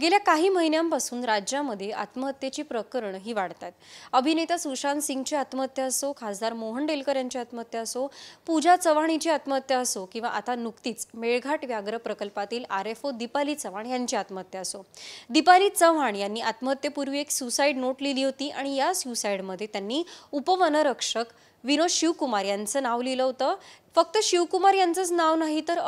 गेल्या काही महिन्यांपासून राज्यामध्ये आत्महत्येची प्रकरण ही वाढतात अभिनेता सुशांत सिंगची आत्महत्या असो खासदार मोहन डेलकर यांची आत्महत्या असो पूजा चव्हाणीची आत्महत्या असो किंवा आता नुकतीच मेळघाट व्याघ्र प्रकल्पातील R F O Deepali Chavan यांची आत्महत्या असो दीपाली चव्हाण यांनी आत्महत्येपूर्वी एक सुसाईड नोट लिहिली होती आणि या सुसाईडमध्ये त्यांनी उपवनरक्षक विनोद शिवकुमार यांचं नाव लिहिलं होतं फक्त शिवकुमार यांचंच नाव नाही तर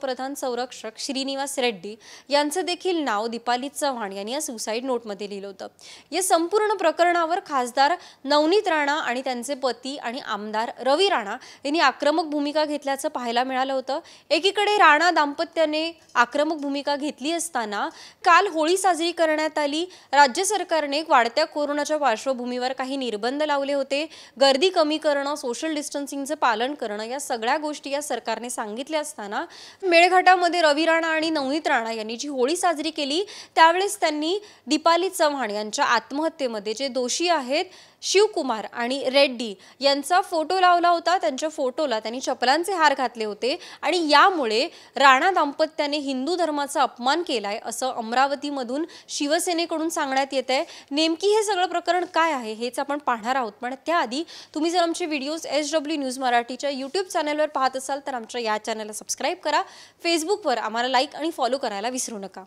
प्रधान संरक्षक श्रीनिवास रेड्डी यांचं देखील नाव दीपाली चव्हाण यांनी या सुसाईड नोटमध्ये लिहिलं होतं या संपूर्ण प्रकरणावर खासदार नवनीत राणा आणि त्यांचे पती आणि आमदार रवी राणा यांनी आक्रमक भूमिका घेतल्याचं पाहायला मिळालं होतं एकीकडे राणा दाम्पत्याने आक्रमक भूमिका घेतली असताना काल होळी साजरी करण्यात आली राज्य सरकारने वाढत्या कोरोनाच्या पार्श्वभूमीवर काही निर्बंध लावले होते गर्दी कमी करणं सोशल डिस्टन्सिंगचं पालन करणं या सगळ्या गोष्टी या सरकारने सांगितल्या असताना मेळघाटामध्ये रवी राणा आणि नवनीत राणा यांनी जी होळी साजरी केली त्यावेळेस त्यांनी दीपाली चव्हाण यांच्या आत्महत्येमध्ये जे दोषी आहेत शिवकुमार आणि रेड्डी यांचा फोटो लावला होता त्यांच्या फोटोला त्यांनी चपलांचे हार घातले होते आणि यामुळे राणा दाम्पत्याने हिंदू धर्माचा अपमान केलाय असं अमरावतीमधून शिवसेनेकडून सांगण्यात येत आहे नेमकी हे सगळं प्रकरण काय आहे हेच आपण पाहणार आहोत पण त्याआधी तुम्ही जर आमचे व्हिडिओज एस डब्ल्यू न्यूज मराठीच्या यूट्यूब चॅनलवर पाहत असाल तर आमच्या या चॅनलला सबस्क्राईब करा फेसबुकवर आम्हाला लाईक आणि फॉलो करायला विसरू नका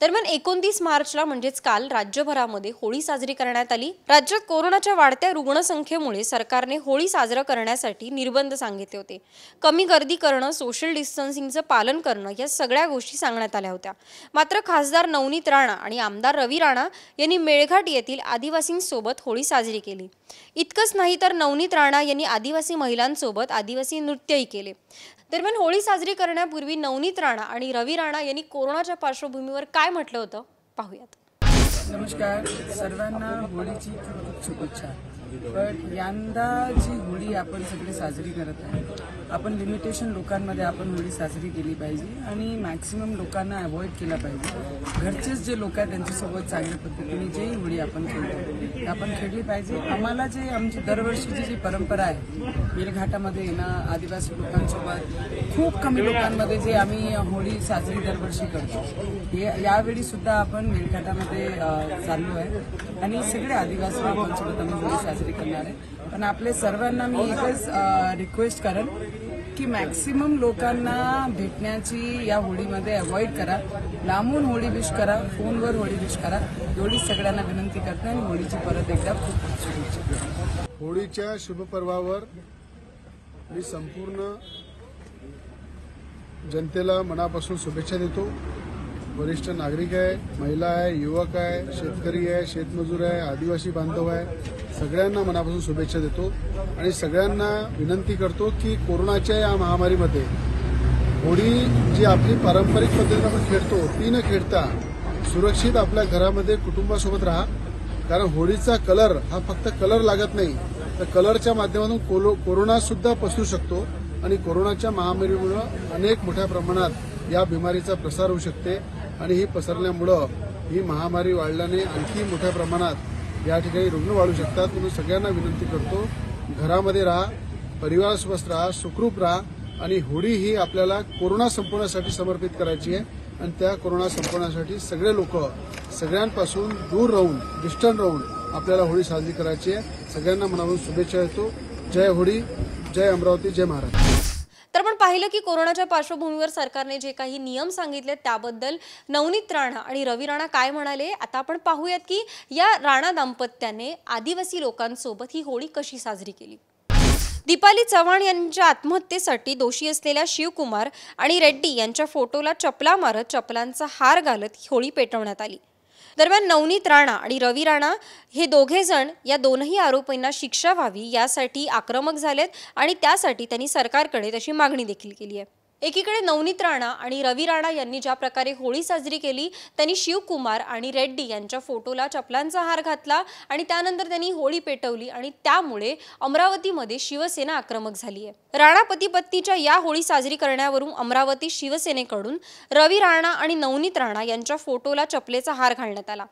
दरम्यान एकोणतीस मार्चला म्हणजेच काल राज्यभरामध्ये होळी साजरी करण्यात आली राज्यात कोरोनाच्या वाढत्या रुग्णसंख्येमुळे सरकारने होळी साजरा करण्यासाठी निर्बंध सांगितले होते कमी गर्दी करणं सोशल डिस्टन्सिंगचं पालन करणं या सगळ्या गोष्टी सांगण्यात आल्या होत्या मात्र खासदार नवनीत राणा आणि आमदार रवी राणा यांनी मेळघाट येथील आदिवासींसोबत होळी साजरी केली इतकंच नाही तर नवनीत राणा यांनी आदिवासी महिलांसोबत आदिवासी नृत्यही केले दरम्यान होळी साजरी करण्यापूर्वी नवनीत राणा आणि रवी राणा यांनी कोरोनाच्या पार्श्वभूमीवर काय म्हटलं होतं पाहूयात नमस्कार सर्वांना होळीची खूप खूप शुभेच्छा पण यंदा जी होळी आपण सगळे साजरी करत आहे आपण लिमिटेशन लोकांमध्ये आपण होळी साजरी केली पाहिजे आणि मॅक्सिमम लोकांना अवॉइड केला पाहिजे घरचेच जे लोक आहेत त्यांच्यासोबत चांगल्या पद्धतीने जे होळी आपण खेळतो आपण खेळली पाहिजे आम्हाला जे आमची दरवर्षीची जी परंपरा आहे मेलघाटामध्ये येणं आदिवासी लोकांसोबत खूप कमी लोकांमध्ये जे आम्ही होळी साजरी दरवर्षी करतो यावेळी सुद्धा आपण मेलघाटामध्ये चाललो आहे आणि सगळे आदिवासी लोकांसोबत आम्ही होळी साजरी करणार आहे पण आपले सर्वांना मी एकच रिक्वेस्ट करेन की मॅक्सिमम लोकांना भेटण्याची या होळीमध्ये अवॉइड करा लांबून होळी विश करा फोनवर होळी विश करा एवढी सगळ्यांना विनंती करते आणि होळीची परत एकदा खूप शुभेच्छा होळीच्या शुभपर्वावर मी संपूर्ण जनतेला मनापासून शुभेच्छा देतो वरिष्ठ नागरिक आहे महिला आहे युवक आहे शेतकरी आहे शेतमजूर आहे आदिवासी बांधव आहे सगळ्यांना मनापासून शुभेच्छा देतो आणि सगळ्यांना विनंती करतो की कोरोनाच्या या महामारीमध्ये होळी जी आपली पारंपरिक पद्धतीनं आपण खेळतो ती न खेळता सुरक्षित आपल्या घरामध्ये कुटुंबासोबत राहा कारण होळीचा कलर हा फक्त कलर लागत नाही तर कलरच्या माध्यमातून कोरोना सुद्धा पसरू शकतो आणि कोरोनाच्या महामारीमुळे अनेक मोठ्या प्रमाणात या बिमारीचा प्रसार होऊ शकते आणि ही पसरल्यामुळं ही महामारी वाढल्याने आणखी मोठ्या प्रमाणात या ठिकाणी रुग्ण वाढू शकतात म्हणून सगळ्यांना विनंती करतो घरामध्ये राहा परिवार स्वस्थ राहा सुखरूप राहा आणि होळी ही आपल्याला कोरोना संपवण्यासाठी समर्पित करायची आहे आणि त्या कोरोना संपवण्यासाठी सगळे लोक सगळ्यांपासून दूर राहून डिस्टन्स राहून आपल्याला होळी साजरी करायची आहे सगळ्यांना मनावरून शुभेच्छा देतो जय होळी जय अमरावती जय महाराष्ट्र तर आपण पाहिलं की कोरोनाच्या पार्श्वभूमीवर सरकारने जे काही नियम सांगितले त्याबद्दल नवनीत राणा आणि रवी राणा काय म्हणाले आता आपण पाहूयात की या राणा दाम्पत्याने आदिवासी लोकांसोबत ही होळी कशी साजरी केली दीपाली चव्हाण यांच्या आत्महत्येसाठी दोषी असलेल्या शिवकुमार आणि रेड्डी यांच्या फोटोला चपला मारत चपलांचा हार घालत होळी पेटवण्यात आली दरम्यान नवनीत राणा आणि रवी राणा हे दोघे जण या दोनही आरोपींना शिक्षा व्हावी यासाठी आक्रमक झालेत आणि त्यासाठी त्यांनी सरकारकडे तशी मागणी देखील केली आहे एकीकडे नवनीत राणा आणि रवी राणा यांनी ज्या प्रकारे होळी साजरी केली त्यांनी शिवकुमार आणि रेड्डी यांच्या फोटोला चपलांचा हार घातला आणि त्यानंतर त्यांनी होळी पेटवली आणि त्यामुळे अमरावतीमध्ये शिवसेना आक्रमक झाली आहे राणा पतीपत्तीच्या या होळी साजरी करण्यावरून अमरावती शिवसेनेकडून रवी राणा आणि नवनीत राणा यांच्या फोटोला चपलेचा हार घालण्यात आला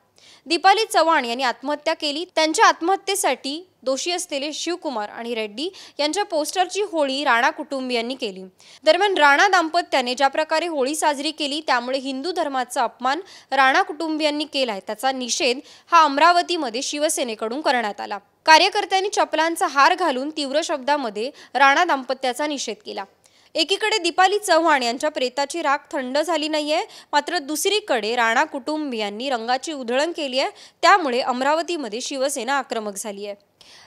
दीपाली चव्हाण यांनी आत्महत्या केली त्यांच्या आत्महत्येसाठी दोषी असलेले शिवकुमार आणि रेड्डी यांच्या पोस्टरची होळी राणा कुटुंबियांनी केली दरम्यान राणा दाम्पत्याने ज्या प्रकारे होळी साजरी केली त्यामुळे हिंदू धर्माचा अपमान राणा कुटुंबियांनी केलाय त्याचा निषेध हा अमरावतीमध्ये शिवसेनेकडून करण्यात आला कार्यकर्त्यांनी चपलांचा हार घालून तीव्र शब्दामध्ये राणा दाम्पत्याचा निषेध केला एकीकडे दीपाली चव्हाण यांच्या प्रेताची राख थंड झाली नाहीये मात्र दुसरीकडे राणा कुटुंबियांनी रंगाची उधळण केली आहे त्यामुळे अमरावतीमध्ये शिवसेना आक्रमक झाली आहे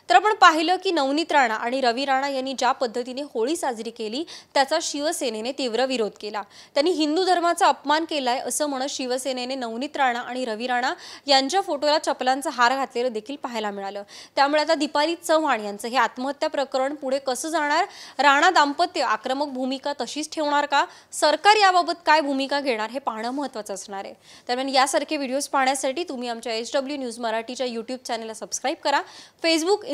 तर आपण पाहिलं की नवनीत राणा आणि रवी राणा यांनी ज्या पद्धतीने होळी साजरी केली त्याचा शिवसेनेने तीव्र विरोध केला त्यांनी हिंदू धर्माचा अपमान केलाय असं म्हणत शिवसेनेने नवनीत राणा आणि रवी राणा यांच्या फोटोला चपलांचा हार घातलेलं देखील पाहायला मिळालं त्यामुळे आता दीपाली चव्हाण यांचं हे आत्महत्या प्रकरण पुढे कसं जाणार राणा दाम्पत्य आक्रमक भूमिका तशीच ठेवणार का सरकार याबाबत काय भूमिका घेणार हे पाहणं महत्त्वाचं असणार आहे दरम्यान यासारखे व्हिडिओज पाहण्यासाठी तुम्ही आमच्या एच डब्ल्यू न्यूज मराठीच्या युट्यूब चॅनलला सबस्क्राईब करा फेसबुक